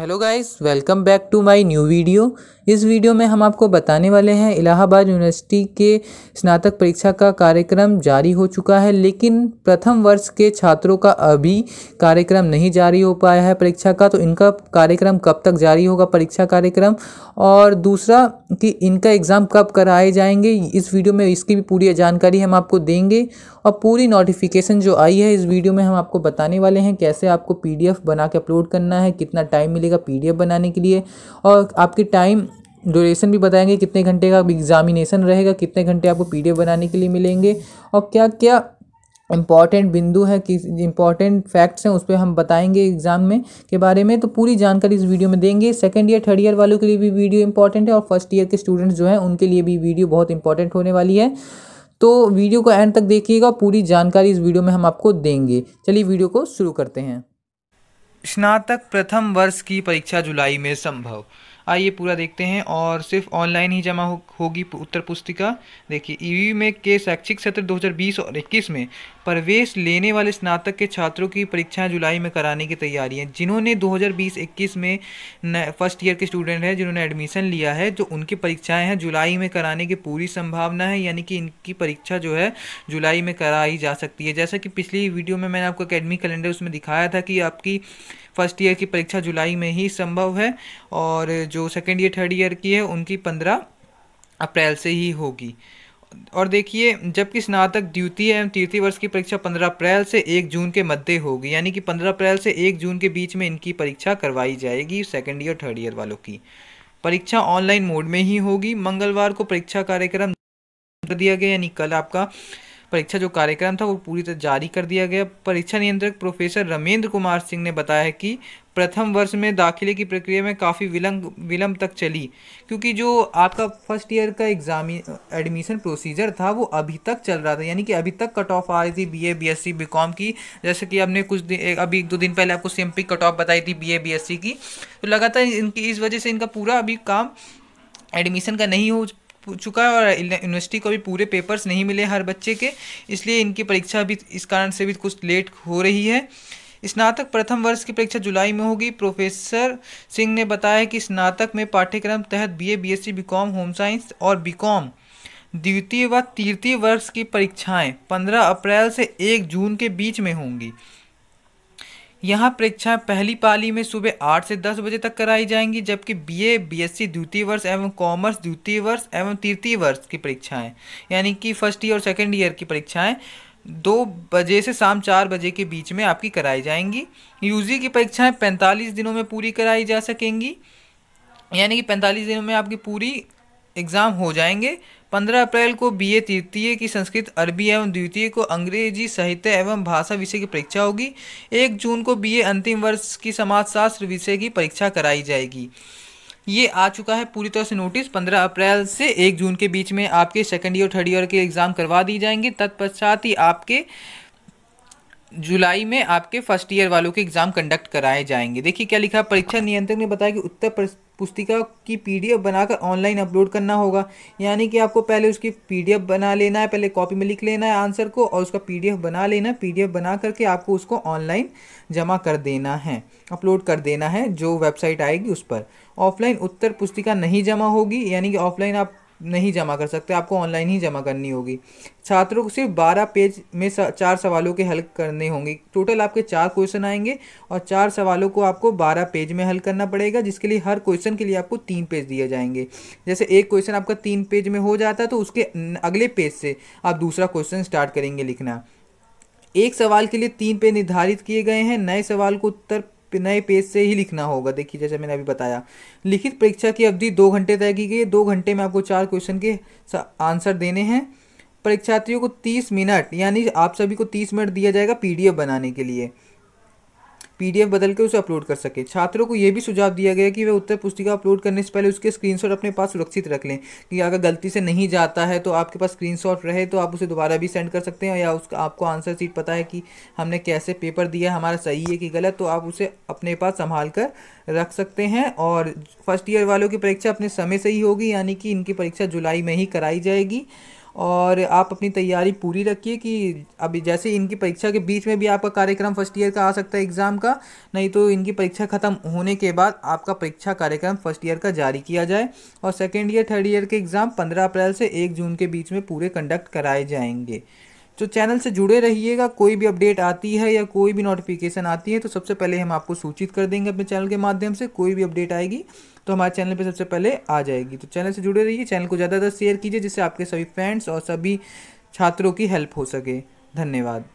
hello guys welcome back to my new video इस video में हम आपको बताने वाले हैं इलाहाबाद यूनिवर्सिटी के स्नातक परीक्षा का कार्यक्रम जारी हो चुका है लेकिन प्रथम वर्ष के छात्रों का अभी कार्यक्रम नहीं जारी हो पाया है परीक्षा का तो इनका कार्यक्रम कब तक जारी होगा परीक्षा कार्यक्रम और दूसरा कि इनका एग्ज़ाम कब कराए जाएंगे इस वीडियो में इसकी भी पूरी जानकारी हम आपको देंगे और पूरी नोटिफिकेशन जो आई है इस वीडियो में हम आपको बताने वाले हैं कैसे आपको पी बना के अपलोड करना है कितना टाइम मिलेगा पी बनाने के लिए और आपके टाइम ड्यूरेशन भी बताएंगे कितने घंटे का एग्जामिनेशन रहेगा कितने घंटे आपको पी बनाने के लिए मिलेंगे और क्या क्या इम्पॉर्टेंट बिंदु है कि इंपॉर्टेंट फैक्ट्स हैं उस पर हम बताएंगे एग्जाम में के बारे में तो पूरी जानकारी इस वीडियो में देंगे सेकेंड ईयर थर्ड ईयर वालों के लिए भी वीडियो इंपॉर्टेंट है और फर्स्ट ईयर के स्टूडेंट्स जो हैं उनके लिए भी वीडियो बहुत इंपॉर्टेंट होने वाली है तो वीडियो को एंड तक देखिएगा पूरी जानकारी इस वीडियो में हम आपको देंगे चलिए वीडियो को शुरू करते हैं स्नातक प्रथम वर्ष की परीक्षा जुलाई में संभव आइए पूरा देखते हैं और सिर्फ ऑनलाइन ही जमा हो, होगी उत्तर पुस्तिका देखिए ईवी में के शैक्षिक सत्र 2020 और 21 में प्रवेश लेने वाले स्नातक के छात्रों की परीक्षाएं जुलाई में कराने की तैयारी है जिन्होंने 2020-21 में फर्स्ट ईयर के स्टूडेंट हैं जिन्होंने एडमिशन लिया है जो उनकी परीक्षाएं हैं जुलाई में कराने की पूरी संभावना है यानी कि इनकी परीक्षा जो है जुलाई में कराई जा सकती है जैसा कि पिछली वीडियो में मैंने आपको अकेडमिक कैलेंडर उसमें दिखाया था कि आपकी फर्स्ट ईयर की परीक्षा जुलाई में ही संभव है और जो सेकेंड ईयर थर्ड ईयर की है उनकी पंद्रह अप्रैल से ही होगी और देखिए जबकि स्नातक द्वितीय एवं तृतीय वर्ष की परीक्षा 15 अप्रैल से 1 जून के मध्य होगी यानी कि 15 अप्रैल से 1 जून के बीच में इनकी परीक्षा करवाई जाएगी सेकेंड ईयर थर्ड ईयर वालों की परीक्षा ऑनलाइन मोड में ही होगी मंगलवार को परीक्षा कार्यक्रम दिया गया यानी कल आपका परीक्षा जो कार्यक्रम था वो पूरी तरह जारी कर दिया गया परीक्षा नियंत्रक प्रोफेसर रमेंद्र कुमार सिंह ने बताया कि प्रथम वर्ष में दाखिले की प्रक्रिया में काफ़ी विलंब विलंब तक चली क्योंकि जो आपका फर्स्ट ईयर का एग्जाम एडमिशन प्रोसीजर था वो अभी तक चल रहा था यानी कि अभी तक कट ऑफ आ रही थी बीए बीएससी बीकॉम की जैसे कि हमने कुछ दिन अभी एक दो दिन पहले आपको सी कट ऑफ बताई थी बीए बीएससी की तो लगातार इनकी इस वजह से इनका पूरा अभी काम एडमिशन का नहीं हो चुका है और यूनिवर्सिटी को भी पूरे पेपर्स नहीं मिले हर बच्चे के इसलिए इनकी परीक्षा भी इस कारण से भी कुछ लेट हो रही है स्नातक प्रथम वर्ष की परीक्षा जुलाई में होगी प्रोफेसर सिंह ने बताया कि स्नातक में पाठ्यक्रम तहत BA BSc BCom home science और बीकॉम द्वितीय व तृतीय वर्ष की परीक्षाएं 15 अप्रैल से 1 जून के बीच में होंगी यहाँ परीक्षाएं पहली पाली में सुबह आठ से दस बजे तक कराई जाएंगी जबकि बीए, बीएससी द्वितीय वर्ष एवं कॉमर्स द्वितीय वर्ष एवं तृतीय वर्ष की परीक्षाएं यानी कि फर्स्ट ईयर और सेकेंड ईयर की परीक्षाएं दो बजे से शाम चार बजे के बीच में आपकी कराई जाएंगी यूजी की परीक्षाएं पैंतालीस दिनों में पूरी कराई जा सकेंगी यानी कि पैंतालीस दिनों में आपकी पूरी एग्ज़ाम हो जाएंगे 15 अप्रैल को बीए तृतीय की संस्कृत अरबी एवं द्वितीय को अंग्रेजी साहित्य एवं भाषा विषय की परीक्षा होगी 1 जून को बीए अंतिम वर्ष की समाजशास्त्र विषय की परीक्षा कराई जाएगी ये आ चुका है पूरी तरह से नोटिस 15 अप्रैल से 1 जून के बीच में आपके सेकेंड ईयर थर्ड ईयर के एग्ज़ाम करवा दी जाएंगे तत्पश्चात ही आपके जुलाई में आपके फर्स्ट ईयर वालों के एग्ज़ाम कंडक्ट कराए जाएंगे देखिए क्या लिखा परीक्षा नियंत्रक ने बताया कि उत्तर पुस्तिका की पीडीएफ बनाकर ऑनलाइन अपलोड करना होगा यानी कि आपको पहले उसकी पीडीएफ बना लेना है पहले कॉपी में लिख लेना है आंसर को और उसका पीडीएफ बना लेना है पीडीएफ बना करके आपको उसको ऑनलाइन जमा कर देना है अपलोड कर देना है जो वेबसाइट आएगी उस पर ऑफलाइन उत्तर पुस्तिका नहीं जमा होगी यानी कि ऑफलाइन आप नहीं जमा कर सकते आपको ऑनलाइन ही जमा करनी होगी छात्रों को सिर्फ बारह पेज में चार सवालों के हल करने होंगे टोटल आपके चार क्वेश्चन आएंगे और चार सवालों को आपको बारह पेज में हल करना पड़ेगा जिसके लिए हर क्वेश्चन के लिए आपको तीन पेज दिए जाएंगे जैसे एक क्वेश्चन आपका तीन पेज में हो जाता है तो उसके अगले पेज से आप दूसरा क्वेश्चन स्टार्ट करेंगे लिखना एक सवाल के लिए तीन पेज निर्धारित किए गए हैं नए सवाल को उत्तर नए पेज से ही लिखना होगा देखिए जैसे मैंने अभी बताया लिखित परीक्षा की अवधि दो घंटे तय की गई है दो घंटे में आपको चार क्वेश्चन के आंसर देने हैं परीक्षार्थियों को तीस मिनट यानी आप सभी को तीस मिनट दिया जाएगा पीडीएफ बनाने के लिए पीडीएफ बदल के उसे अपलोड कर सके छात्रों को यह भी सुझाव दिया गया कि वे उत्तर पुस्तिका अपलोड करने से पहले उसके स्क्रीनशॉट अपने पास सुरक्षित रख लें कि अगर गलती से नहीं जाता है तो आपके पास स्क्रीनशॉट रहे तो आप उसे दोबारा भी सेंड कर सकते हैं या उसका आपको आंसर सीट पता है कि हमने कैसे पेपर दिया है हमारा सही है कि गलत तो आप उसे अपने पास संभाल कर रख सकते हैं और फर्स्ट ईयर वालों की परीक्षा अपने समय से ही होगी यानी कि इनकी परीक्षा जुलाई में ही कराई जाएगी और आप अपनी तैयारी पूरी रखिए कि अभी जैसे इनकी परीक्षा के बीच में भी आपका कार्यक्रम फर्स्ट ईयर का आ सकता है एग्ज़ाम का नहीं तो इनकी परीक्षा ख़त्म होने के बाद आपका परीक्षा कार्यक्रम फर्स्ट ईयर का जारी किया जाए और सेकेंड ईयर थर्ड ईयर के एग्ज़ाम पंद्रह अप्रैल से एक जून के बीच में पूरे कंडक्ट कराए जाएंगे तो चैनल से जुड़े रहिएगा कोई भी अपडेट आती है या कोई भी नोटिफिकेशन आती है तो सबसे पहले हम आपको सूचित कर देंगे अपने चैनल के माध्यम से कोई भी अपडेट आएगी तो हमारे चैनल पर सबसे पहले आ जाएगी तो चैनल से जुड़े रहिए चैनल को ज़्यादा ज़्यादा शेयर कीजिए जिससे आपके सभी फ्रेंड्स और सभी छात्रों की हेल्प हो सके धन्यवाद